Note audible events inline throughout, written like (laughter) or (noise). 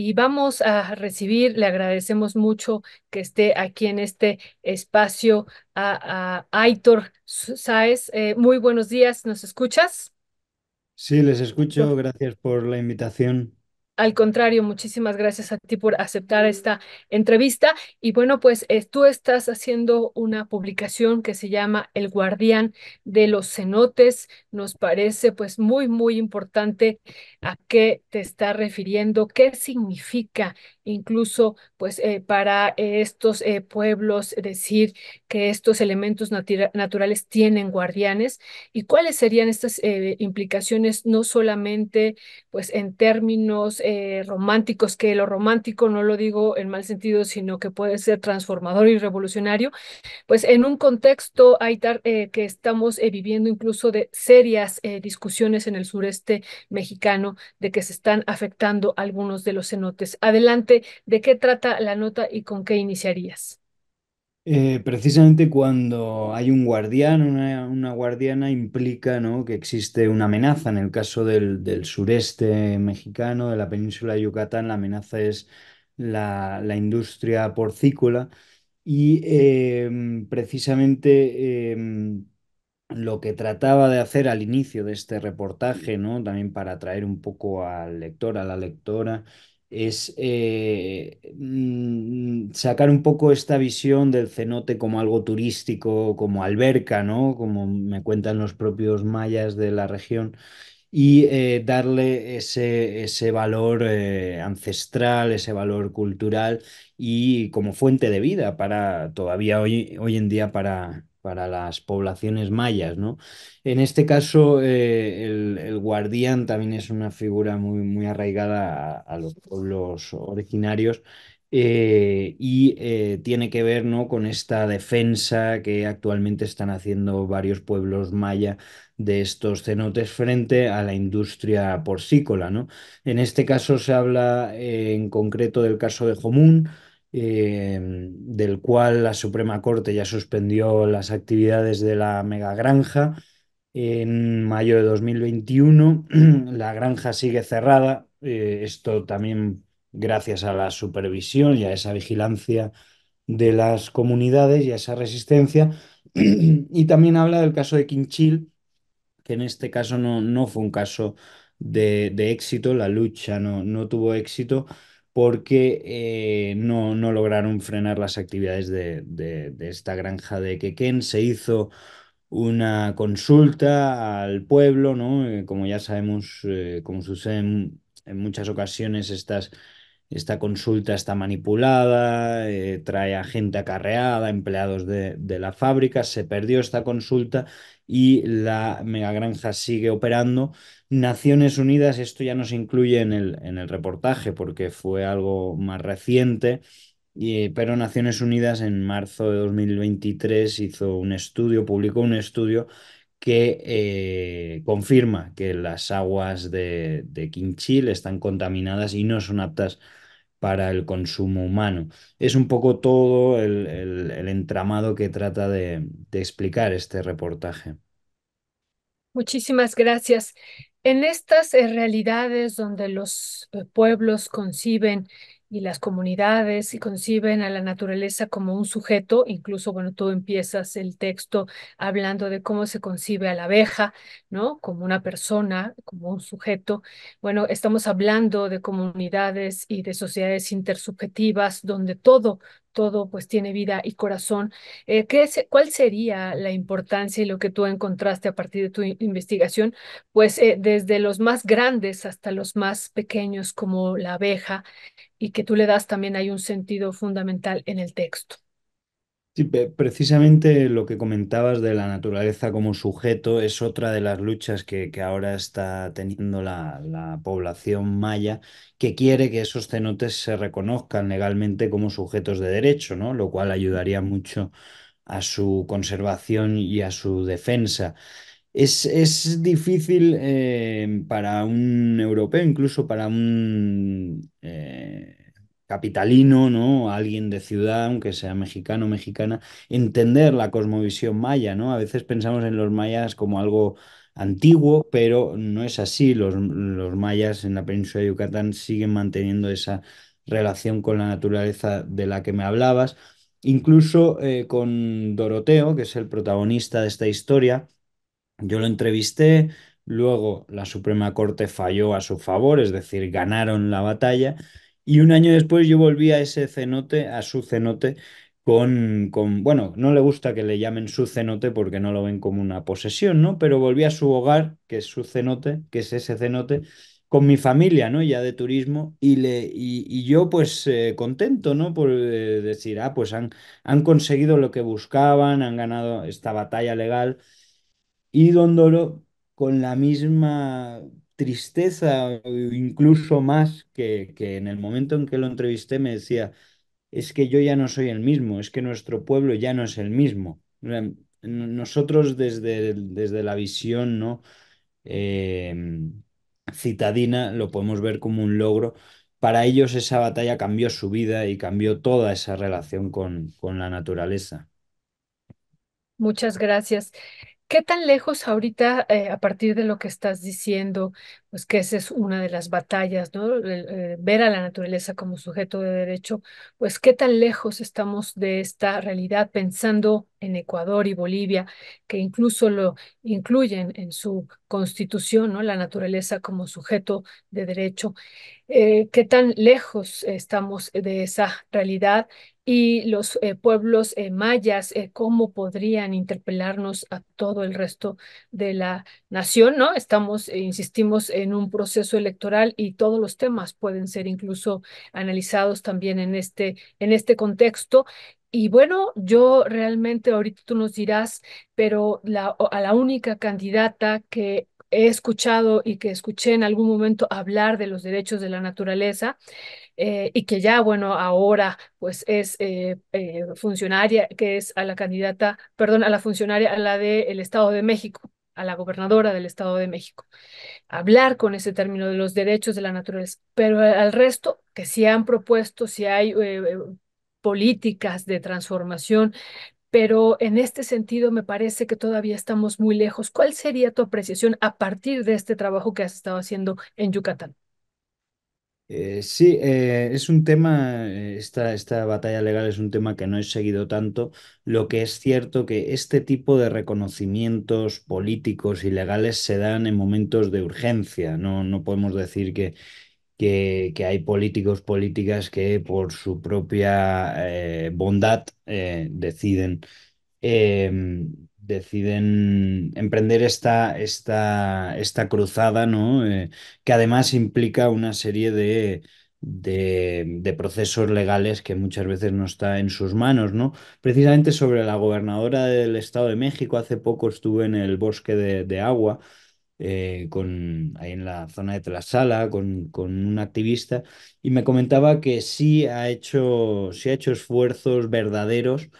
y vamos a recibir, le agradecemos mucho que esté aquí en este espacio a, Aitor Saez. Eh, muy buenos días, ¿nos escuchas? Sí, les escucho, gracias por la invitación. Al contrario, muchísimas gracias a ti por aceptar esta entrevista. Y bueno, pues eh, tú estás haciendo una publicación que se llama El guardián de los cenotes. Nos parece pues muy, muy importante a qué te está refiriendo, qué significa incluso pues eh, para estos eh, pueblos decir que estos elementos naturales tienen guardianes y cuáles serían estas eh, implicaciones no solamente pues en términos románticos, que lo romántico no lo digo en mal sentido, sino que puede ser transformador y revolucionario, pues en un contexto que estamos viviendo incluso de serias discusiones en el sureste mexicano de que se están afectando algunos de los cenotes. Adelante de qué trata la nota y con qué iniciarías. Eh, precisamente cuando hay un guardián, una, una guardiana implica ¿no? que existe una amenaza. En el caso del, sureste mexicano, de la península de Yucatán, la amenaza es la, industria porcícola y em, precisamente em, lo que trataba de hacer al inicio de este reportaje, ¿no? también para atraer un poco al lector, a la lectora, es eh, mm, sacar un poco esta visión del cenote como algo turístico, como alberca, ¿no? Como me cuentan los propios mayas de la región, y eh, darle ese, ese valor eh, ancestral, ese valor cultural y como fuente de vida para todavía hoy, hoy en día para, para las poblaciones mayas, ¿no? En este caso, eh, el, guardián también es una figura muy, muy arraigada a, los pueblos originarios eh, y eh, tiene que ver ¿no? con esta defensa que actualmente están haciendo varios pueblos maya de estos cenotes frente a la industria porcícola, ¿no? En este caso se habla en concreto del caso de Jomún, eh, del cual la Suprema Corte ya suspendió las actividades de la megagranja En mayo de 2021 (clears throat) la granja sigue cerrada, eh, esto también gracias a la supervisión y a esa vigilancia de las comunidades y a esa resistencia. (clears throat) y también habla del caso de Quinchil, que en este caso no, no fue un caso de, de éxito, la lucha no, no tuvo éxito, porque eh, no, lograron frenar las actividades de, esta granja de Quequén. Se hizo una consulta al pueblo, ¿no? Eh, como ya sabemos, eh, como sucede en muchas ocasiones, estas esta consulta está manipulada, eh, trae a gente acarreada, empleados de, la fábrica, se perdió esta consulta y la megagranja sigue operando. Naciones Unidas, esto ya no se incluye en el, en el reportaje porque fue algo más reciente, pero Naciones Unidas en marzo de 2023 hizo un estudio, publicó un estudio que eh, confirma que las aguas de, de Quinchil están contaminadas y no son aptas para el consumo humano. Es un poco todo el, entramado que trata de, de explicar este reportaje. Muchísimas gracias. En estas realidades donde los eh, pueblos conciben y las comunidades y conciben a la naturaleza como un sujeto, incluso, bueno, tú empiezas el texto hablando de cómo se concibe a la abeja, ¿no? Como una persona, como un sujeto. Bueno, estamos hablando de comunidades y de sociedades intersubjetivas donde todo todo pues tiene vida y corazón. Eh, ¿Cuál sería la importancia y lo que tú encontraste a partir de tu investigación? Pues eh, desde los más grandes hasta los más pequeños como la abeja y que tú le das también hay un sentido fundamental en el texto precisamente lo que comentabas de la naturaleza como sujeto es otra de las luchas que, ahora está teniendo la, población maya, que quiere que esos cenotes se reconozcan legalmente como sujetos de derecho, ¿no? Lo cual ayudaría mucho a su conservación y a su defensa. Es, es difícil eh, para un europeo, incluso para un... Eh, capitalino, ¿no? Alguien de ciudad, aunque sea mexicano, o mexicana, entender la cosmovisión maya, ¿no? A veces pensamos en los mayas como algo antiguo, pero no es así. Los, mayas en la península de Yucatán siguen manteniendo esa relación con la naturaleza de la que me hablabas. Incluso eh, con Doroteo, que es el protagonista de esta historia, yo lo entrevisté, luego la Suprema Corte falló a su favor, es decir, ganaron la batalla y un año después yo volví a ese cenote, a su cenote, con, con, bueno, no le gusta que le llamen su cenote porque no lo ven como una posesión, ¿no? Pero volví a su hogar, que es su cenote, que es ese cenote, con mi familia, ¿no? Ya de turismo, y, le, y, yo pues eh, contento, ¿no? Por eh, decir, ah, pues han, han conseguido lo que buscaban, han ganado esta batalla legal, y Doro, con la misma tristeza, incluso más que, en el momento en que lo entrevisté me decía, es que yo ya no soy el mismo, es que nuestro pueblo ya no es el mismo. Nosotros desde, desde la visión ¿no? Em, citadina lo podemos ver como un logro. Para ellos esa batalla cambió su vida y cambió toda esa relación con, con la naturaleza. Muchas gracias. ¿Qué tan lejos ahorita, eh, a partir de lo que estás diciendo, pues que esa es una de las batallas, ¿no? Eh, ver a la naturaleza como sujeto de derecho, pues qué tan lejos estamos de esta realidad pensando en Ecuador y Bolivia, que incluso lo incluyen en su constitución, ¿no? La naturaleza como sujeto de derecho. Eh, ¿Qué tan lejos estamos de esa realidad y los eh, pueblos eh, mayas, eh, cómo podrían interpelarnos a todo el resto de la nación, ¿no? Estamos, insistimos, en un proceso electoral y todos los temas pueden ser incluso analizados también en este, en este contexto. Y bueno, yo realmente ahorita tú nos dirás, pero la, a la única candidata que he escuchado y que escuché en algún momento hablar de los derechos de la naturaleza eh, y que ya, bueno, ahora pues es eh, eh, funcionaria, que es a la candidata, perdón, a la funcionaria, a la del el Estado de México, a la gobernadora del Estado de México. Hablar con ese término de los derechos de la naturaleza, pero al resto que si han propuesto, si hay políticas de transformación pero en este sentido me parece que todavía estamos muy lejos. ¿Cuál sería tu apreciación a partir de este trabajo que has estado haciendo en Yucatán? Eh, sí, eh, es un tema, eh, esta, esta batalla legal es un tema que no he seguido tanto. Lo que es cierto que este tipo de reconocimientos políticos y legales se dan en momentos de urgencia. No, no podemos decir que, que, hay políticos, políticas que por su propia eh, bondad eh, deciden, eh, deciden emprender esta, esta, esta cruzada, ¿no? que además implica una serie de, de, procesos legales que muchas veces no está en sus manos, ¿no? Precisamente sobre la gobernadora del Estado de México, hace poco estuve en el bosque de agua eh, con, ahí en la zona de Tlaxala con, con un activista y me comentaba que sí ha hecho, sí ha hecho esfuerzos verdaderos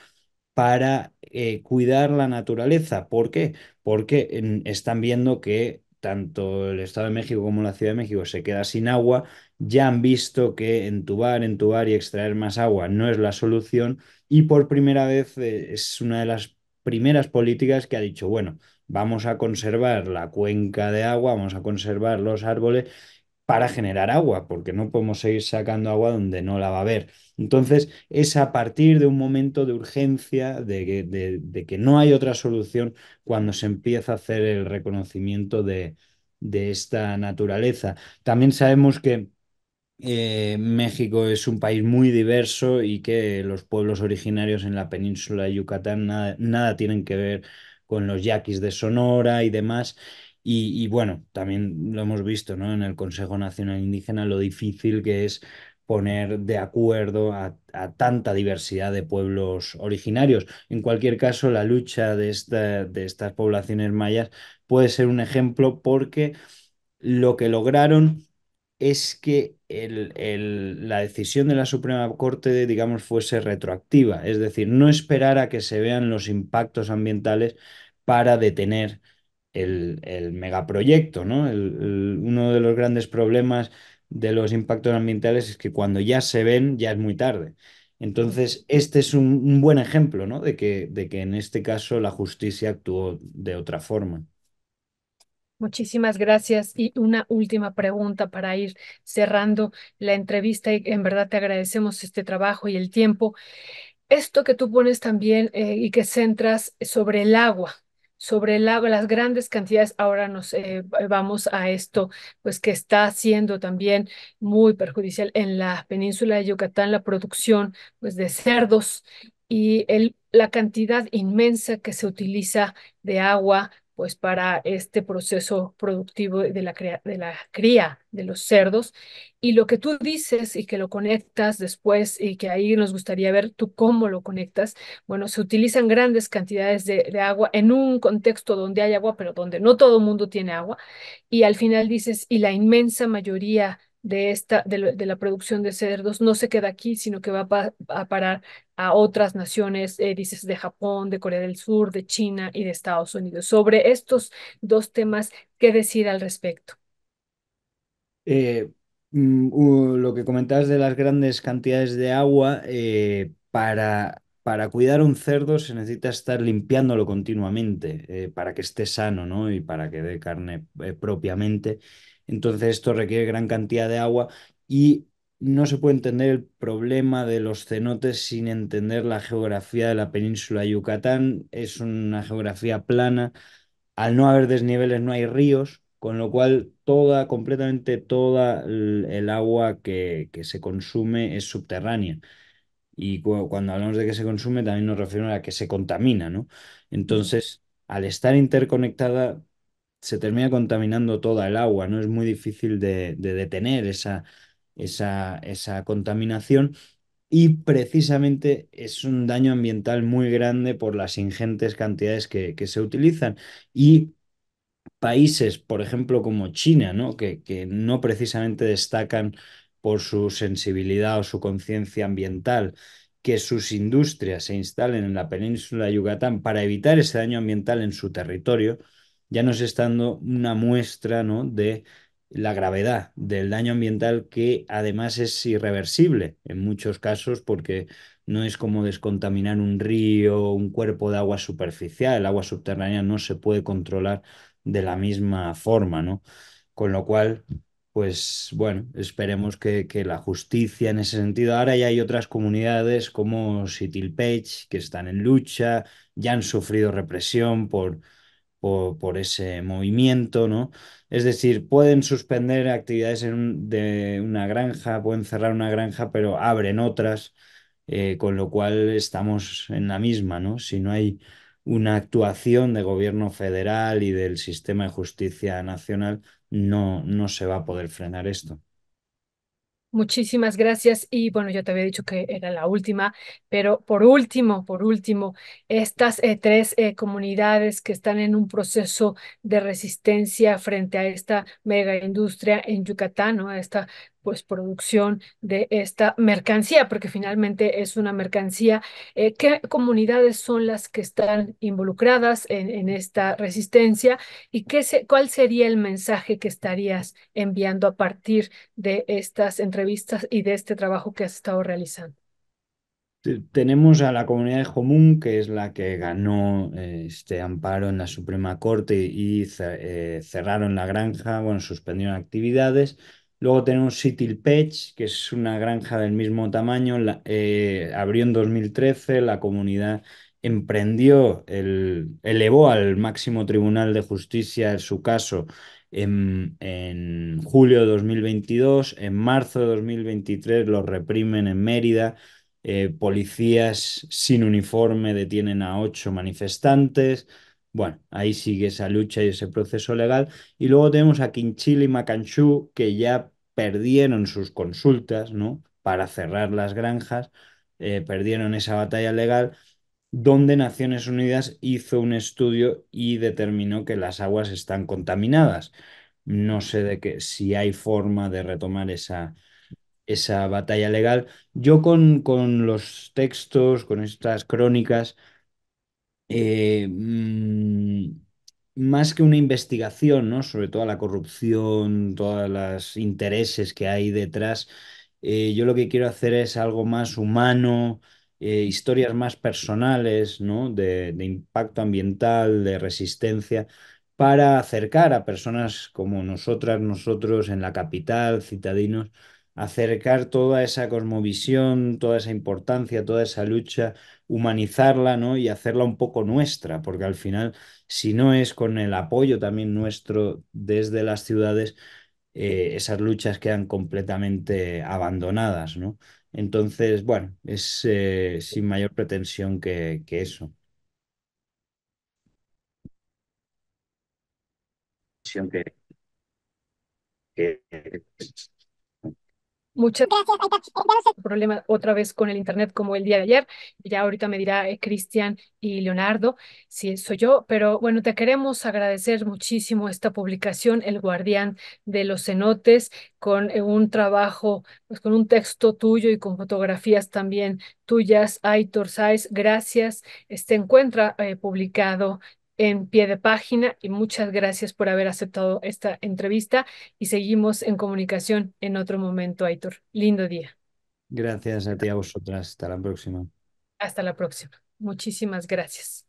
para eh, cuidar la naturaleza. ¿Por qué? Porque están viendo que tanto el Estado de México como la Ciudad de México se queda sin agua, ya han visto que entubar, entubar y extraer más agua no es la solución y por primera vez eh, es una de las primeras políticas que ha dicho, bueno, vamos a conservar la cuenca de agua, vamos a conservar los árboles para generar agua, porque no podemos seguir sacando agua donde no la va a haber. Entonces, es a partir de un momento de urgencia, de que, no hay otra solución, cuando se empieza a hacer el reconocimiento de, esta naturaleza. También sabemos que eh, México es un país muy diverso y que los pueblos originarios en la península de Yucatán nada, nada tienen que ver con los yaquis de Sonora y demás. Y, bueno, también lo hemos visto ¿no? en el Consejo Nacional Indígena, lo difícil que es poner de acuerdo a, tanta diversidad de pueblos originarios. En cualquier caso, la lucha de, de estas poblaciones mayas puede ser un ejemplo porque lo que lograron es que la decisión de la Suprema Corte, digamos, fuese retroactiva, es decir, no esperar a que se vean los impactos ambientales para detener el, megaproyecto, ¿no? uno de los grandes problemas de los impactos ambientales es que cuando ya se ven, ya es muy tarde. Entonces, este es un, buen ejemplo, ¿no? De de que en este caso la justicia actuó de otra forma. Muchísimas gracias. Y una última pregunta para ir cerrando la entrevista. Y en verdad te agradecemos este trabajo y el tiempo. Esto que tú pones también eh, y que centras sobre el agua, sobre el agua, las grandes cantidades. Ahora nos eh, vamos a esto, pues que está siendo también muy perjudicial en la península de Yucatán, la producción pues, de cerdos y la cantidad inmensa que se utiliza de agua pues para este proceso productivo de la, de la cría de los cerdos. Y lo que tú dices y que lo conectas después y que ahí nos gustaría ver tú cómo lo conectas, bueno, se utilizan grandes cantidades de, de agua en un contexto donde hay agua, pero donde no todo el mundo tiene agua. Y al final dices, y la inmensa mayoría de, esta, de, la producción de cerdos no se queda aquí, sino que va a parar a otras naciones, eh, dices, de Japón, de Corea del Sur, de China y de Estados Unidos. Sobre estos dos temas, ¿qué decir al respecto? Eh, mm, lo que comentabas de las grandes cantidades de agua, eh, para, para cuidar un cerdo se necesita estar limpiándolo continuamente para que esté sano ¿no? y para que dé carne propiamente. Entonces esto requiere gran cantidad de agua y no se puede entender el problema de los cenotes sin entender la geografía de la península de Yucatán. Es una geografía plana. Al no haber desniveles no hay ríos, con lo cual toda, completamente toda el, agua que, que se consume es subterránea. Y cuando hablamos de que se consume, también nos referimos a que se contamina, ¿no? Entonces, al estar interconectada, se termina contaminando toda el agua, ¿no? Es muy difícil de, detener esa, contaminación y precisamente es un daño ambiental muy grande por las ingentes cantidades que, se utilizan. Y países, por ejemplo, como China, ¿no? Que, que no precisamente destacan por su sensibilidad o su conciencia ambiental, que sus industrias se instalen en la península de Yucatán para evitar ese daño ambiental en su territorio, ya nos está dando una muestra ¿no? de la gravedad del daño ambiental que además es irreversible en muchos casos porque no es como descontaminar un río, un cuerpo de agua superficial, el agua subterránea no se puede controlar de la misma forma, ¿no? Con lo cual, pues bueno, esperemos que, que la justicia en ese sentido. Ahora ya hay otras comunidades como Sitilpech que están en lucha, ya han sufrido represión por por, ese movimiento, ¿no? Es decir, pueden suspender actividades en de una granja, pueden cerrar una granja, pero abren otras, eh, con lo cual estamos en la misma, ¿no? Si no hay una actuación de gobierno federal y del sistema de justicia nacional, no, no se va a poder frenar esto. Muchísimas gracias. Y bueno, yo te había dicho que era la última, pero por último, por último, estas eh, tres eh, comunidades que están en un proceso de resistencia frente a esta mega industria en Yucatán, ¿no? Esta pues producción de esta mercancía, porque finalmente es una mercancía. Eh, ¿Qué comunidades son las que están involucradas en, esta resistencia y qué cuál sería el mensaje que estarías enviando a partir de estas entrevistas y de este trabajo que has estado realizando? Tenemos a la comunidad de Común que es la que ganó eh, este amparo en la Suprema Corte y, eh, cerraron la granja, bueno, suspendieron actividades. Luego tenemos Sitilpech, que es una granja del mismo tamaño, eh, abrió en 2013, la comunidad emprendió, el, elevó al máximo tribunal de justicia su caso en, julio de 2022, en marzo de 2023 lo reprimen en Mérida, eh, policías sin uniforme detienen a ocho manifestantes, bueno, ahí sigue esa lucha y ese proceso legal. Y luego tenemos a Quinchil y Macanchú, que ya perdieron sus consultas, ¿no? Para cerrar las granjas, eh, perdieron esa batalla legal, donde Naciones Unidas hizo un estudio y determinó que las aguas están contaminadas. No sé de qué, si hay forma de retomar esa, esa batalla legal. Yo con, con los textos, con estas crónicas, eh, más que una investigación, Sobre toda la corrupción, todos los intereses que hay detrás. Eh, yo lo que quiero hacer es algo más humano, eh, historias más personales, De, de, impacto ambiental, de resistencia, para acercar a personas como nosotras, nosotros en la capital, citadinos, acercar toda esa cosmovisión, toda esa importancia, toda esa lucha, humanizarla, ¿no? Y hacerla un poco nuestra, porque al final, si no es con el apoyo también nuestro desde las ciudades, eh, esas luchas quedan completamente abandonadas, ¿no? Entonces, bueno, es eh, sin mayor pretensión que, eso. Muchas gracias. Problema otra vez con el internet como el día de ayer. Ya ahorita me dirá eh, Cristian y Leonardo si soy yo, pero bueno, te queremos agradecer muchísimo esta publicación, El Guardián de los Cenotes, con eh, un trabajo, pues, con un texto tuyo y con fotografías también tuyas, Aitor Sáez Gracias. Este encuentra eh, publicado en pie de página y muchas gracias por haber aceptado esta entrevista y seguimos en comunicación en otro momento, Aitor. Lindo día. Gracias a ti a vosotras. Hasta la próxima. Hasta la próxima. Muchísimas gracias.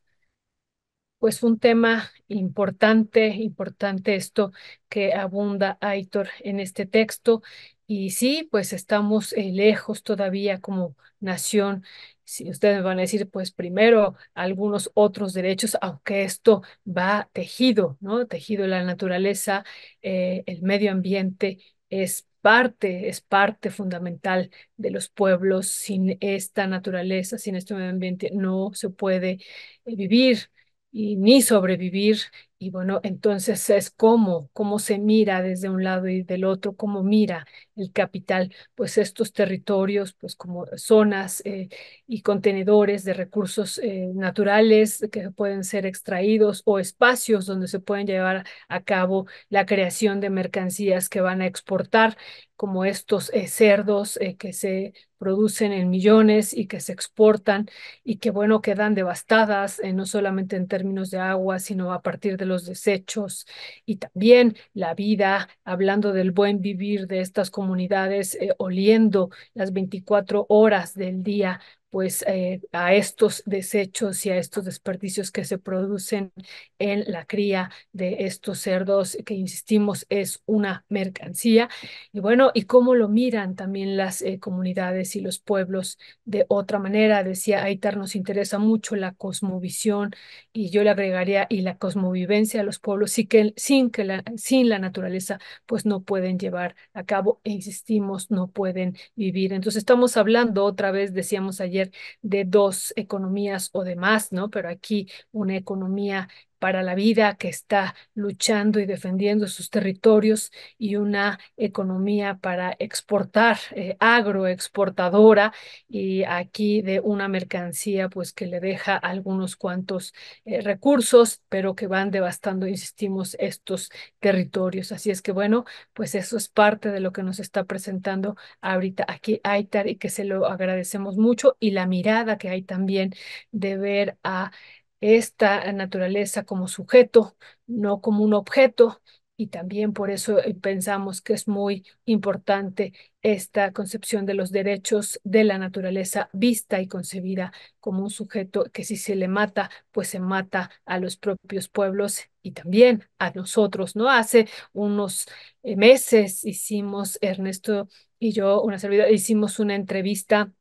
Pues un tema importante, importante esto que abunda Aitor en este texto. Y sí, pues estamos eh, lejos todavía como nación si ustedes van a decir, pues primero algunos otros derechos, aunque esto va tejido, ¿no? Tejido la naturaleza, eh, el medio ambiente es parte, es parte fundamental de los pueblos. Sin esta naturaleza, sin este medio ambiente, no se puede eh, vivir y ni sobrevivir. Y bueno, entonces es cómo, cómo se mira desde un lado y del otro, cómo mira el capital, pues estos territorios, pues como zonas eh, y contenedores de recursos eh, naturales que pueden ser extraídos o espacios donde se pueden llevar a cabo la creación de mercancías que van a exportar, como estos eh, cerdos que se producen en millones y que se exportan y que, bueno, quedan devastadas, eh, no solamente en términos de agua, sino a partir de los desechos y también la vida, hablando del buen vivir de estas comunidades, eh, oliendo las 24 horas del día pues eh, a estos desechos y a estos desperdicios que se producen en la cría de estos cerdos, que insistimos es una mercancía. Y bueno, y cómo lo miran también las eh, comunidades y los pueblos de otra manera. Decía Aitar, nos interesa mucho la cosmovisión y yo le agregaría y la cosmovivencia a los pueblos que, sin, que sin la naturaleza pues no pueden llevar a cabo e insistimos, no pueden vivir. Entonces estamos hablando otra vez, decíamos ayer, de dos economías o de más, ¿no? Pero aquí una economía para la vida que está luchando y defendiendo sus territorios y una economía para exportar, eh, agroexportadora y aquí de una mercancía pues que le deja algunos cuantos eh, recursos, pero que van devastando, insistimos, estos territorios. Así es que bueno, pues eso es parte de lo que nos está presentando ahorita aquí Aitar y que se lo agradecemos mucho y la mirada que hay también de ver a esta naturaleza como sujeto, no como un objeto, y también por eso eh, pensamos que es muy importante esta concepción de los derechos de la naturaleza vista y concebida como un sujeto que si se le mata, pues se mata a los propios pueblos y también a nosotros, ¿no? Hace unos eh, meses hicimos, Ernesto y yo, una servidora, hicimos una entrevista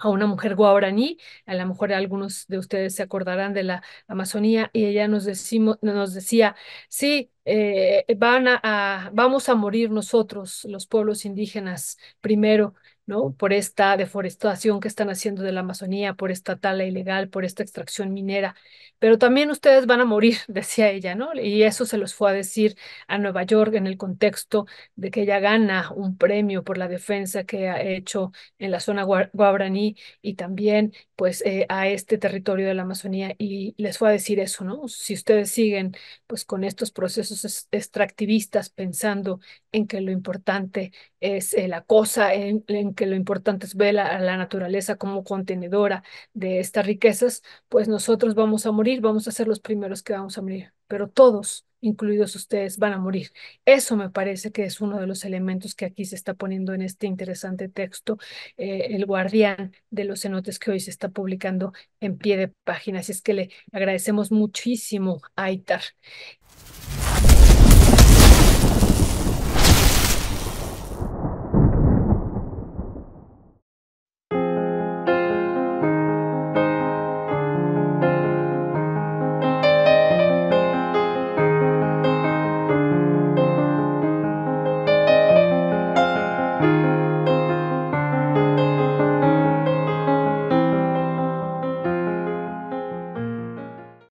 a una mujer guaraní, a lo mejor algunos de ustedes se acordarán de la Amazonía, y ella nos, decimos, nos decía, sí, eh, van a, vamos a morir nosotros, los pueblos indígenas, primero, ¿no? Por esta deforestación que están haciendo de la Amazonía, por esta tala ilegal, por esta extracción minera. Pero también ustedes van a morir, (laughs) decía ella, ¿no? Y eso se los fue a decir a Nueva York en el contexto de que ella gana un premio por la defensa que ha hecho en la zona guabraní y también pues eh, a este territorio de la Amazonía y les fue a decir eso, ¿no? Si ustedes siguen pues con estos procesos extractivistas pensando en que lo importante es eh, la cosa, en, en que lo importante es ver a la naturaleza como contenedora de estas riquezas, pues nosotros vamos a morir, vamos a ser los primeros que vamos a morir, pero todos, incluidos ustedes, van a morir. Eso me parece que es uno de los elementos que aquí se está poniendo en este interesante texto, eh, el guardián de los cenotes que hoy se está publicando en pie de página. Así es que le agradecemos muchísimo a Aitar.